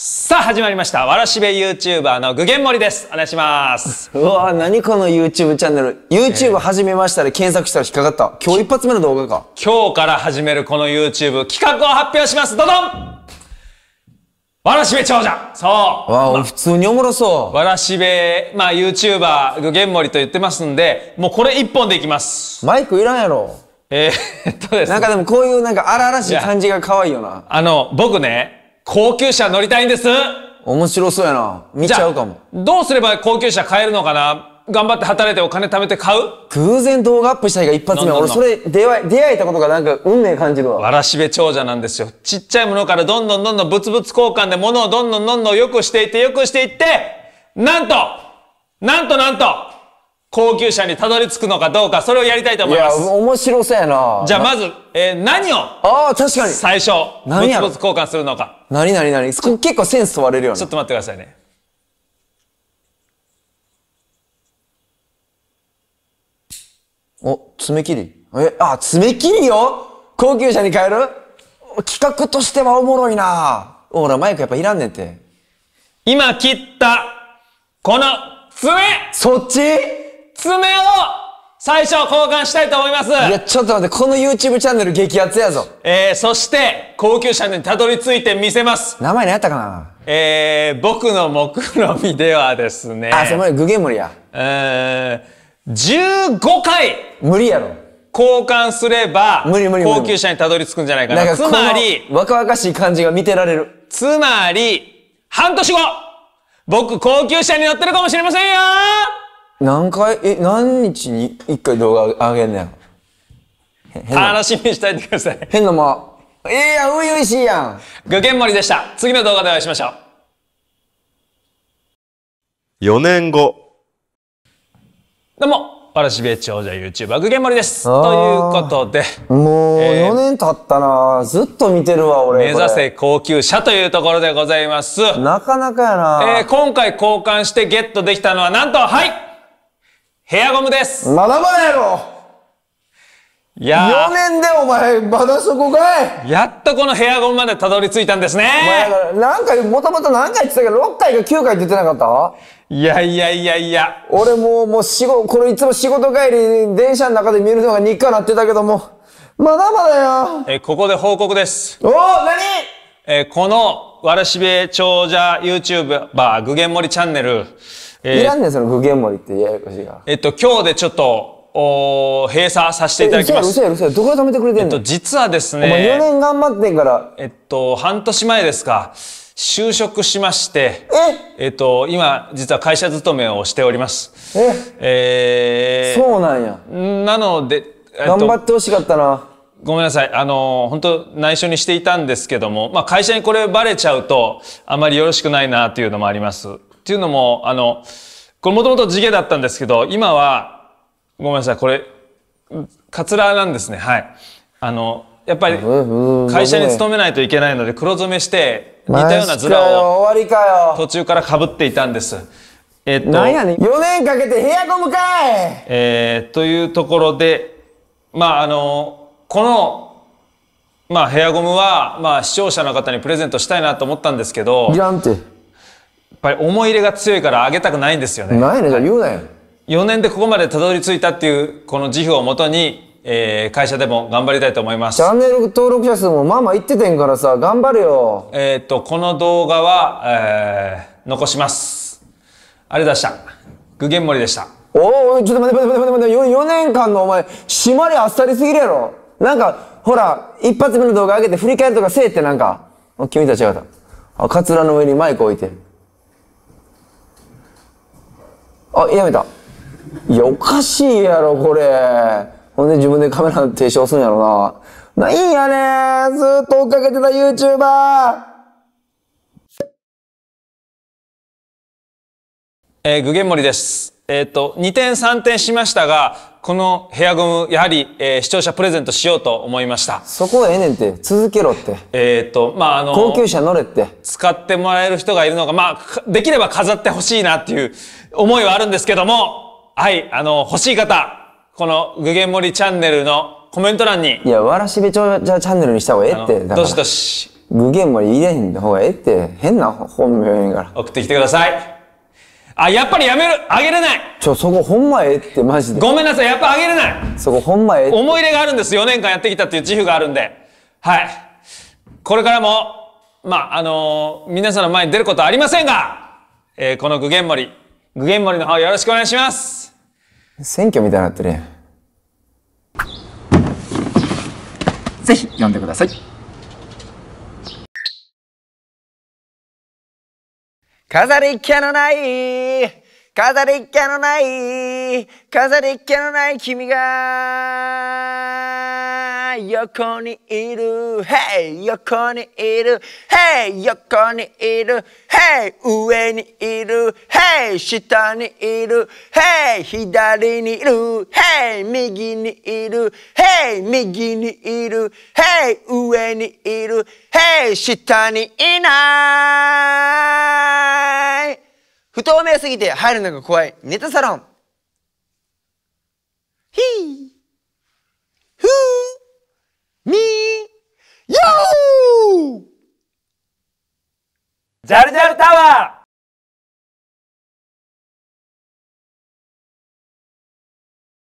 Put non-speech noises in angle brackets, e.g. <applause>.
さあ始まりましたわらしべ YouTuber の具現森ですお願いします <laughs> うわ何この YouTube チャンネル YouTube 始めましたで、検索したら引っかかった今日一発目の動画か今日から始めるこの YouTube 企画を発表しますどどんわらしべ長者そうわあ、ま、普通におもろそうわらしべまあ YouTuber 具現森と言ってますんでもうこれ一本でいきますマイクいらんやろえー、っとですねなんかでもこういうなんか荒々しい感じが可愛いよなあの僕ね高級車乗りたいんです面白そうやな。見ちゃうかも。どうすれば高級車買えるのかな頑張って働いてお金貯めて買う偶然動画アップした日が一発目。俺それ出会い、出会えたことがなんか運命感じるわ。わらしべ長者なんですよ。ちっちゃいものからどんどんどんどん物々交換で物をどんどんどんどん良くしていって良くしていって、なんとなんとなんと高級車にたどり着くのかどうか、それをやりたいと思います。いや、面白そうやな。じゃあまず、えー、何をああ、確かに。最初、物々交換するのか。なになに結構センス問われるよね。ちょっと待ってくださいね。お、爪切りえ、あ、爪切りよ高級車に変える企画としてはおもろいなほら、マイクやっぱいらんねんて。今切った、この爪そっち爪を最初交換したいと思います。いや、ちょっと待って、この YouTube チャンネル激アツやぞ。えー、そして、高級車にたどり着いてみせます。名前何やったかなえー、僕の目論見ではですね。あ、その前、具現理や。えー、15回無理やろ。交換すれば、無理無理高級車にたどり着くんじゃないかな。なかつまり、若々しい感じが見てられる。つまり、半年後僕、高級車に乗ってるかもしれませんよ何回、え、何日に一回動画あげんねん。楽しみにしていてください。変なまええー、やん、ういういしいやん。具現森でした。次の動画でお会いしましょう。4年後。どうも、パラシべ長者 YouTuber 具現森です。ということで。もう、4年経ったなずっと見てるわ、俺。目指せ高級車というところでございます。なかなかやな、えー、今回交換してゲットできたのは、なんと、はいヘアゴムです。まだまだやろいや4年でお前、まだそこかいやっとこのヘアゴムまでたどり着いたんですね。お前、なんか、もともと何回言ってたけど、6回か9回出てなかったいやいやいやいや。俺もう、もう仕事、これいつも仕事帰り、電車の中で見るのが日課なってたけども、まだまだよ。え、ここで報告です。おお何えー、この、わらしべ長者 YouTuber 具現りチャンネル。えー、いらんねん、その具現りってややこしいが。えっと、今日でちょっと、お閉鎖させていただきます。嘘やうるせえ、どこで止めてくれてんのえっと、実はですね。お前4年頑張ってんから。えっと、半年前ですか。就職しまして、ええっと、今、実は会社勤めをしております。ええー、そうなんや。なので、えっと、頑張ってほしかったな。ごめんなさい。あの、本当内緒にしていたんですけども、まあ、会社にこれバレちゃうと、あまりよろしくないなっていうのもあります。っていうのも、あの、これもともと地毛だったんですけど、今は、ごめんなさい、これ、カツラなんですね。はい。あの、やっぱり、会社に勤めないといけないので、黒染めして、似たようなズラを、途中から被っていたんです。えっと、なやねん。4年かけてヘアコムかいえー、というところで、まあ、あの、この、まあ、ヘアゴムは、まあ、視聴者の方にプレゼントしたいなと思ったんですけど、いらんって。やっぱり思い入れが強いからあげたくないんですよね。ないね、じゃあ言うなよ。4年でここまでたどり着いたっていう、この自負をもとに、えー、会社でも頑張りたいと思います。チャンネル登録者数もまあまあ言っててんからさ、頑張るよ。えー、っと、この動画は、えー、残します。ありがとうございました。具現森でした。おお、ちょっと待って待って待って待って、て、4年間のお前、締まりあっさりすぎるやろ。なんか、ほら、一発目の動画上げて振り返るとかせえってなんか、君たちた。あ、カツラの上にマイク置いて。あ、やめた。いや、おかしいやろ、これ。ほんで自分でカメラの提唱するんやろな。ないんやねずーっと追っかけてた YouTuber! えー、具現森です。えっ、ー、と、2点3点しましたが、このヘアゴム、やはり、えー、視聴者プレゼントしようと思いました。そこはええねんって、続けろって。えっ、ー、と、まあ、あの、高級車乗れって。使ってもらえる人がいるのが、まあ、できれば飾ってほしいなっていう思いはあるんですけども、はい、あの、欲しい方、この具現盛りチャンネルのコメント欄に。いや、わらしべちょじゃチャンネルにした方がええって。どしどし。具現盛り入れへん方がええって、変な本名やから。送ってきてください。あ、やっぱりやめるあげれないちょ、そこほんまええってマジで。ごめんなさい、やっぱあげれないそこほんまええ思い入れがあるんです。4年間やってきたっていう自負があるんで。はい。これからも、まあ、あのー、皆さんの前に出ることはありませんが、えー、この具現森、具現森の方よろしくお願いします選挙みたいになってるやん。ぜひ読んでください。飾り気のない飾り気のない飾り気のない君が横にいる Hey 横にいる Hey 横にいる Hey 上にいる Hey 下にいる Hey 左にいる Hey 右にいる Hey 右にいる Hey 上にいる Hey 下にいない不透明すぎて入るのが怖いネタサロン。ひー、ふー、みー、よーじゃルジル